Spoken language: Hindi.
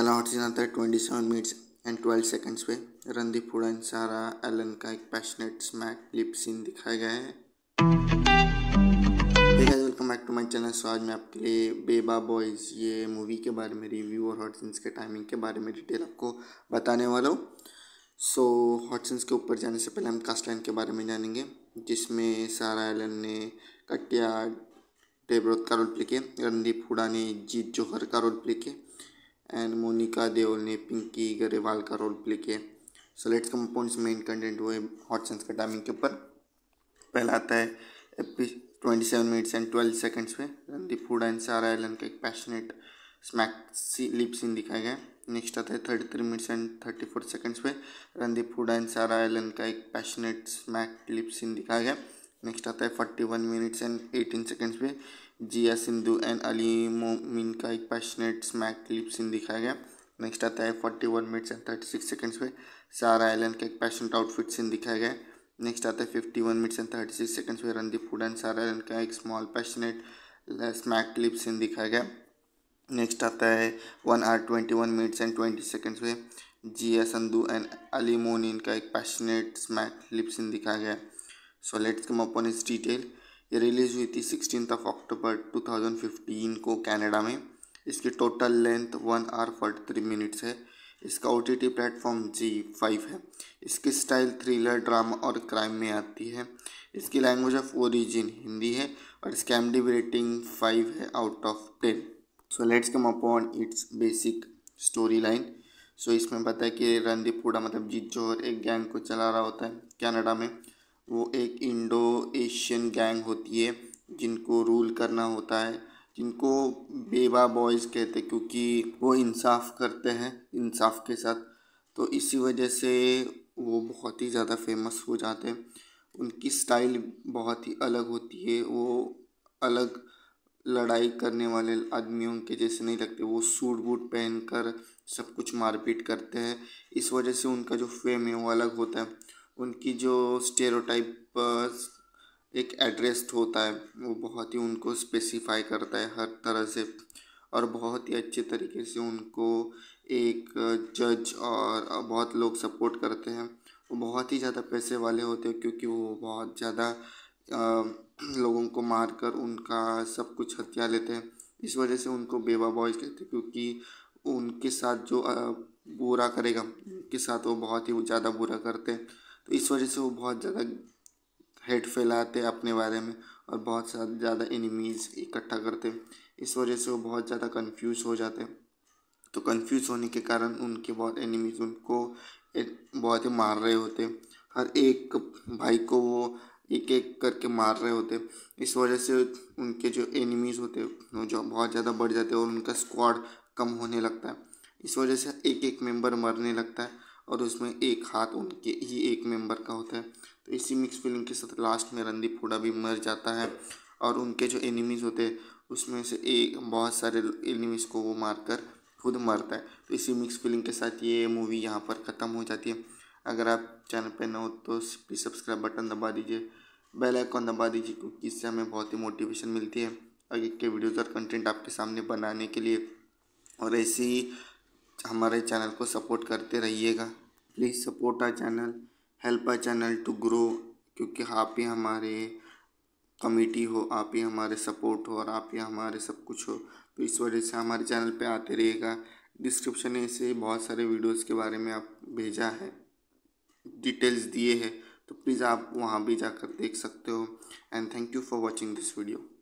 पहला हॉट सीजन आता है twenty seven minutes and twelve seconds पे रणदीप हुडा एंड सारा एलन का एक पैशनेट स्मैक लिप सीन दिखाया गया है welcome back to my channel so आज मैं आपके लिए बेबा बॉयज़ ये मूवी के बारे में रिव्यू और हॉट सीन्स के टाइमिंग के बारे में डिटेल आपको बताने वाला हूँ सो हॉट सीन्स के ऊपर जाने से पहले हम कास्ट लाइन के बारे में जानेंगे जिसमें सारा एलन ने कटिया डेब्रोथ का रोल प्ले किया रणदीप हुडा ने जीत जोहर का रोल प्ले किया एंड मोनिका देओल ने पिंकी गरेवाल का रोल प्ले किया so let's come main content हुए हॉट सेंस का टाइमिंग के ऊपर पहला आता है twenty seven minutes and twelve seconds में रणदीप हुडा एंड सारा एलन का एक पैशनेट स्मैक सी लिप सीन दिखाया गया नेक्स्ट आता है thirty three minutes and thirty four seconds में रणदीप हुडा एंड सारा एलन का एक पैशनेट स्मैक लिप सीन दिखाया गया नेक्स्ट आता है forty one minutes and eighteen seconds पे जिया सिंधु एंड अली मोमिन का एक पैशनेट स्मैक क्लिप सीन दिखाया गया नेक्स्ट आता है forty one minutes and thirty six seconds पे सारा आइलैंड का एक पैशनेट आउटफिट सीन दिखाया गया नेक्स्ट आता है fifty one minutes and thirty six seconds पे रणदीप फूड एंड सारा आइलैंड का एक small passionate smack clip scene दिखाया गया नेक्स्ट आता है one hour twenty one minutes and twenty seconds पे जिया सिंधु एंड अली मोनिन का एक पैशनेट स्मैक क्लिप सीन दिखाया गया सो लेट्स कम अपन इस डिटेल ये रिलीज़ हुई थी सिक्सटीन ऑफ अक्टूबर 2015 को कनाडा में इसकी total length one hour forty three minutes है इसका O T T platform Zee five है इसकी स्टाइल थ्रिलर ड्रामा और क्राइम में आती है इसकी लैंग्वेज ऑफ ओरिजिन हिंदी है और इसकी एम डी रेटिंग फाइव है out of ten so let's come upon its basic story line so इसमें है कि रणदीप हुडा मतलब जीत जोहर एक गैंग को चला रहा होता है कनाडा में वो एक इंडो एशियन गैंग होती है जिनको रूल करना होता है जिनको बेबा बॉयज़ कहते हैं क्योंकि वो इंसाफ करते हैं इंसाफ के साथ तो इसी वजह से वो बहुत ही ज़्यादा फेमस हो जाते हैं उनकी स्टाइल बहुत ही अलग होती है वो अलग लड़ाई करने वाले आदमियों के जैसे नहीं लगते वो सूट बूट पहन कर सब कुछ मारपीट करते हैं इस वजह से उनका जो फेम है वो अलग होता है उनकी जो स्टेरोटाइप एक एड्रेस्ड होता है वो बहुत ही उनको स्पेसिफाई करता है हर तरह से और बहुत ही अच्छे तरीके से उनको एक जज और बहुत लोग सपोर्ट करते हैं वो बहुत ही ज़्यादा पैसे वाले होते हैं क्योंकि वो बहुत ज़्यादा लोगों को मार कर उनका सब कुछ हत्या लेते हैं इस वजह से उनको बेबा बॉयज कहते हैं क्योंकि उनके साथ जो बुरा करेगा उनके साथ वो बहुत ही ज़्यादा बुरा करते हैं तो इस वजह से वो बहुत ज़्यादा हेट फैलाते अपने बारे में और बहुत ज़्यादा एनिमीज़ इकट्ठा करते इस वजह से वो बहुत ज़्यादा कन्फ्यूज़ हो जाते तो कन्फ्यूज़ होने के कारण उनके बहुत एनिमीज उनको बहुत ही मार रहे होते हर एक भाई को वो एक एक करके मार रहे होते इस वजह से उनके जो एनिमीज होते वो जो बहुत ज़्यादा बढ़ जाते और उनका स्क्वाड कम होने लगता है इस वजह से एक एक मेंबर मरने लगता है और उसमें एक हाथ उनके ही एक मेंबर का होता है तो इसी मिक्स फीलिंग के साथ लास्ट में रणदीप हुडा भी मर जाता है और उनके जो एनिमीज़ होते हैं उसमें से एक बहुत सारे एनिमीज़ को वो मार कर खुद मरता है तो इसी मिक्स फीलिंग के साथ ये मूवी यहाँ पर ख़त्म हो जाती है अगर आप चैनल पर न हो तो प्लीज़ सब्सक्राइब बटन दबा दीजिए बेल आइकॉन दबा दीजिए क्योंकि इससे हमें बहुत ही मोटिवेशन मिलती है आगे के वीडियोज़ और कंटेंट आपके सामने बनाने के लिए और ऐसे ही हमारे चैनल को सपोर्ट करते रहिएगा please support a channel help a channel to grow क्योंकि आप ही हमारे कमेटी हो आप ही हमारे सपोर्ट हो और आप ही हमारे सब कुछ हो तो इस वजह से हमारे चैनल पे आते रहिएगा डिस्क्रिप्शन में से बहुत सारे वीडियोस के बारे में आप भेजा है डिटेल्स दिए हैं तो प्लीज़ आप वहाँ भी जाकर देख सकते हो and thank you for watching this video